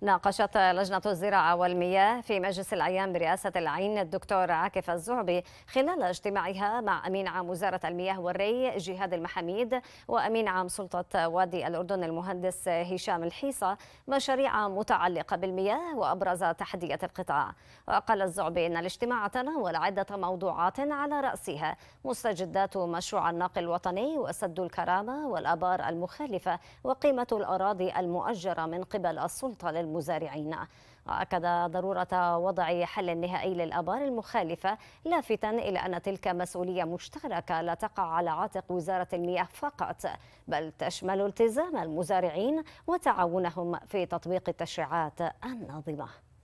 ناقشت لجنة الزراعة والمياه في مجلس الأيام برئاسة العين الدكتور عاكف الزعبي خلال اجتماعها مع أمين عام وزارة المياه والري جهاد المحميد وأمين عام سلطة وادي الأردن المهندس هشام الحيصة مشاريع متعلقة بالمياه وأبرز تحديات القطاع وقال الزعبي أن الاجتماع تناول عدة موضوعات على رأسها مستجدات مشروع الناقل الوطني وسد الكرامة والأبار المخالفة وقيمة الأراضي المؤجرة من قبل السلطة للمياه المزارعين وأكد ضرورة وضع حل نهائي للآبار المخالفة لافتا إلى أن تلك مسؤولية مشتركة لا تقع على عاتق وزارة المياه فقط بل تشمل التزام المزارعين وتعاونهم في تطبيق التشريعات الناظمة